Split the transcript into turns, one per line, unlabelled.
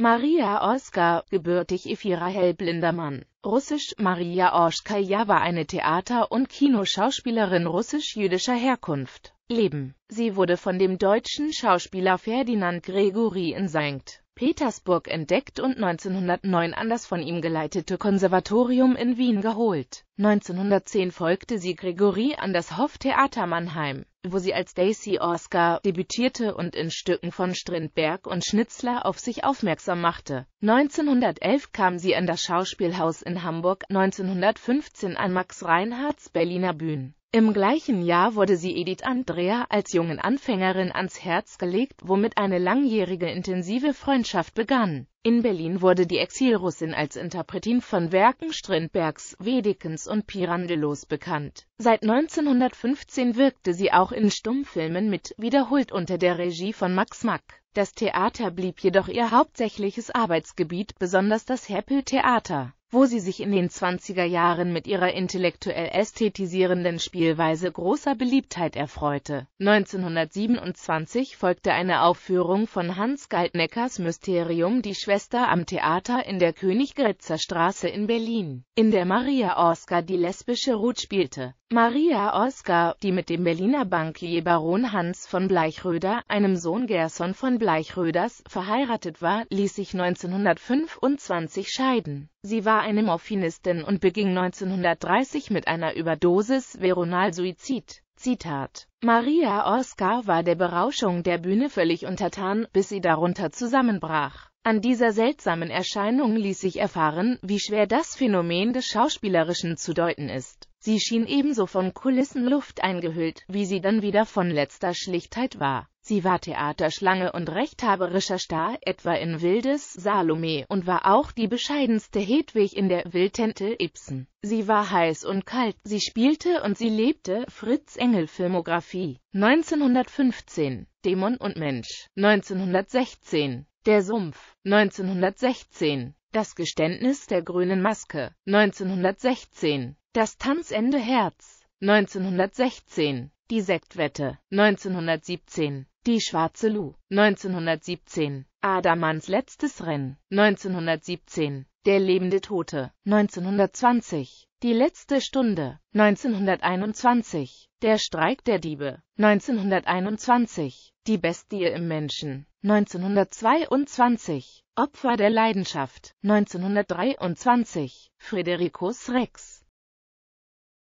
Maria Oskar, gebürtig Ifira Hellblindermann, russisch Maria Oshkaya war eine Theater- und Kinoschauspielerin russisch-jüdischer Herkunft. Leben. Sie wurde von dem deutschen Schauspieler Ferdinand Gregory in St. Petersburg entdeckt und 1909 an das von ihm geleitete Konservatorium in Wien geholt. 1910 folgte sie Gregory an das Hoftheater Mannheim wo sie als Daisy Oscar debütierte und in Stücken von Strindberg und Schnitzler auf sich aufmerksam machte. 1911 kam sie an das Schauspielhaus in Hamburg, 1915 an Max Reinhardts Berliner Bühnen. Im gleichen Jahr wurde sie Edith Andrea als jungen Anfängerin ans Herz gelegt, womit eine langjährige intensive Freundschaft begann. In Berlin wurde die Exilrussin als Interpretin von Werken Strindbergs, Wedekens und Pirandellos bekannt. Seit 1915 wirkte sie auch in Stummfilmen mit, wiederholt unter der Regie von Max Mack. Das Theater blieb jedoch ihr hauptsächliches Arbeitsgebiet, besonders das Happel Theater wo sie sich in den 20er Jahren mit ihrer intellektuell ästhetisierenden Spielweise großer Beliebtheit erfreute. 1927 folgte eine Aufführung von Hans Galtneckers Mysterium Die Schwester am Theater in der Königgrätzer Straße in Berlin, in der Maria Oskar die lesbische Ruth spielte Maria Oskar, die mit dem Berliner Bankier Baron Hans von Bleichröder, einem Sohn Gerson von Bleichröders, verheiratet war, ließ sich 1925 scheiden. Sie war eine Morphinistin und beging 1930 mit einer Überdosis Veronalsuizid. Zitat. Maria Oskar war der Berauschung der Bühne völlig untertan, bis sie darunter zusammenbrach. An dieser seltsamen Erscheinung ließ sich erfahren, wie schwer das Phänomen des Schauspielerischen zu deuten ist. Sie schien ebenso von Kulissenluft eingehüllt, wie sie dann wieder von letzter Schlichtheit war. Sie war Theaterschlange und rechthaberischer Star, etwa in Wildes Salome, und war auch die bescheidenste Hedwig in der Wildtente Ibsen. Sie war heiß und kalt, sie spielte und sie lebte Fritz Engel Filmografie 1915, Dämon und Mensch 1916, Der Sumpf 1916, Das Geständnis der grünen Maske 1916 das Tanzende Herz 1916, Die Sektwette 1917, Die Schwarze Lu 1917, Adamanns letztes Rennen 1917, Der lebende Tote 1920, Die letzte Stunde 1921, Der Streik der Diebe 1921, Die Bestie im Menschen 1922, Opfer der Leidenschaft 1923, Fridericus Rex